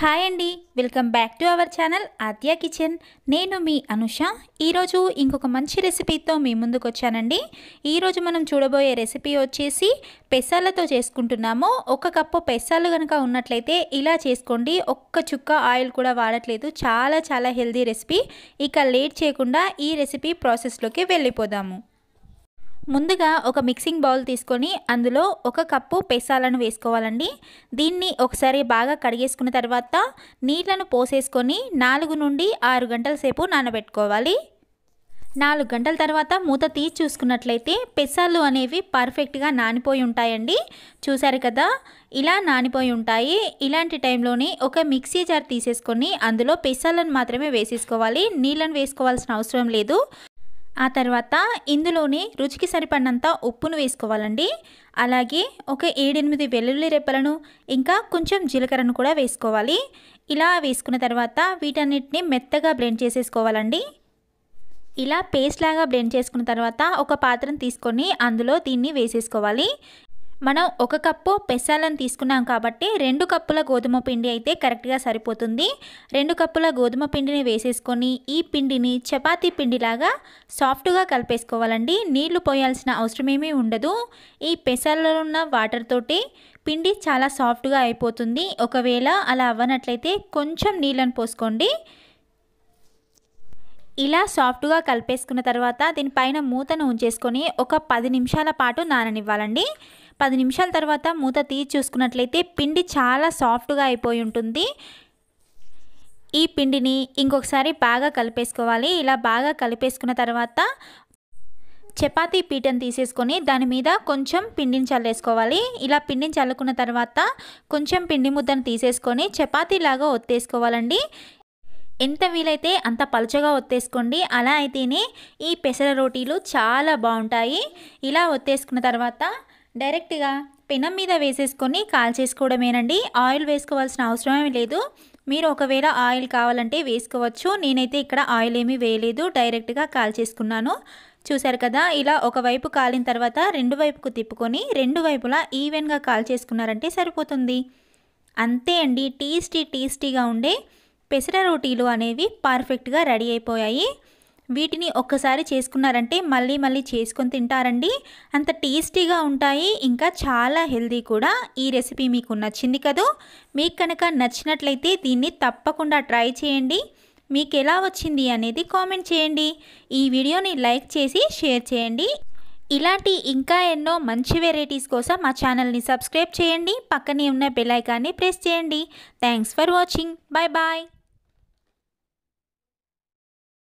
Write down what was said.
hi అండి welcome back to our channel Aadya kitchen నేను మీ అనుష ఈరోజు ఇంకొక మంచి రెసిపీతో మీ ముందుకు వచ్చానండి ఈరోజు మనం చూడబోయే రెసిపీ వచ్చేసి పెసాలతో చేసుకుంటున్నాము ఒక కప్పు పెసాలు కనుక ఉన్నట్లయితే ఇలా చేసుకోండి ఒక్క చుక్క ఆయిల్ కూడా వాడట్లేదు చాలా చాలా హెల్దీ రెసిపీ ఇక లేట్ చేయకుండా ఈ రెసిపీ ప్రాసెస్లోకి వెళ్ళిపోదాము ముందుగా ఒక మిక్సింగ్ బౌల్ తీసుకొని అందులో ఒక కప్పు పెసాలను వేసుకోవాలండి దీన్ని ఒకసారి బాగా కడిగేసుకున్న తర్వాత నీళ్లను పోసేసుకొని నాలుగు నుండి ఆరు గంటల సేపు నానబెట్టుకోవాలి నాలుగు గంటల తర్వాత మూత తీసి చూసుకున్నట్లయితే పెసాలు అనేవి పర్ఫెక్ట్గా నానిపోయి ఉంటాయండి చూసారు కదా ఇలా నానిపోయి ఉంటాయి ఇలాంటి టైంలోనే ఒక మిక్సీ జార్ తీసేసుకొని అందులో పెసాలను మాత్రమే వేసేసుకోవాలి నీళ్ళను వేసుకోవాల్సిన అవసరం లేదు ఆ తర్వాత ఇందులోనే రుచికి సరిపడినంత ఉప్పును వేసుకోవాలండి అలాగే ఒక ఏడెనిమిది వెల్లుల్లి రెప్పలను ఇంకా కొంచెం జీలకర్రను కూడా వేసుకోవాలి ఇలా వేసుకున్న తర్వాత వీటన్నిటిని మెత్తగా బ్లెండ్ చేసేసుకోవాలండి ఇలా పేస్ట్ లాగా బ్లెండ్ చేసుకున్న తర్వాత ఒక పాత్రను తీసుకొని అందులో దీన్ని వేసేసుకోవాలి మనం ఒక కప్పు పెసాలను తీసుకున్నాం కాబట్టి రెండు కప్పుల గోధుమ పిండి అయితే కరెక్ట్గా సరిపోతుంది రెండు కప్పుల గోధుమ పిండిని వేసేసుకొని ఈ పిండిని చపాతీ పిండిలాగా సాఫ్ట్గా కలిపేసుకోవాలండి నీళ్లు పోయాల్సిన అవసరమేమీ ఉండదు ఈ పెసాలలో ఉన్న వాటర్ తోటి పిండి చాలా సాఫ్ట్గా అయిపోతుంది ఒకవేళ అలా అవ్వనట్లయితే కొంచెం నీళ్ళను పోసుకోండి ఇలా సాఫ్ట్గా కలిపేసుకున్న తర్వాత దీనిపైన మూతను ఉంచేసుకొని ఒక పది నిమిషాల పాటు నాననివ్వాలండి పది నిమిషాల తర్వాత మూత తీసి చూసుకున్నట్లయితే పిండి చాలా సాఫ్ట్గా అయిపోయి ఉంటుంది ఈ పిండిని ఇంకొకసారి బాగా కలిపేసుకోవాలి ఇలా బాగా కలిపేసుకున్న తర్వాత చపాతీ పీటను తీసేసుకొని దాని మీద కొంచెం పిండిని చల్లేసుకోవాలి ఇలా పిండిని చల్లుకున్న తర్వాత కొంచెం పిండి ముద్దను తీసేసుకొని చపాతీలాగా ఒత్తేసుకోవాలండి ఎంత వీలైతే అంత పలుచగా ఒత్తేసుకోండి అలా అయితేనే ఈ పెసర రోటీలు చాలా బాగుంటాయి ఇలా ఒత్తేసుకున్న తర్వాత డైరెక్ట్గా పెనం మీద వేసేసుకొని కాల్ చేసుకోవడమేనండి ఆయిల్ వేసుకోవాల్సిన అవసరమే లేదు మీరు ఒకవేళ ఆయిల్ కావాలంటే వేసుకోవచ్చు నేనైతే ఇక్కడ ఆయిల్ ఏమీ వేయలేదు డైరెక్ట్గా కాల్ చేసుకున్నాను చూశారు కదా ఇలా ఒకవైపు కాలిన తర్వాత రెండు వైపుకు తిప్పుకొని రెండు వైపులా ఈవెన్గా కాల్ చేసుకున్నారంటే సరిపోతుంది అంతే అండి టేస్టీ టేస్టీగా ఉండే పెసర రోటీలు అనేవి పర్ఫెక్ట్గా రెడీ అయిపోయాయి వీటిని ఒక్కసారి చేసుకున్నారంటే మళ్ళీ మళ్ళీ చేసుకొని తింటారండి అంత టేస్టీగా ఉంటాయి ఇంకా చాలా హెల్దీ కూడా ఈ రెసిపీ మీకు నచ్చింది కదూ మీకు కనుక నచ్చినట్లయితే దీన్ని తప్పకుండా ట్రై చేయండి మీకు ఎలా వచ్చింది అనేది కామెంట్ చేయండి ఈ వీడియోని లైక్ చేసి షేర్ చేయండి ఇలాంటి ఇంకా ఎన్నో మంచి వెరైటీస్ కోసం మా ఛానల్ని సబ్స్క్రైబ్ చేయండి పక్కనే ఉన్న బెల్ ఐకాన్ని ప్రెస్ చేయండి thanks for watching bye bye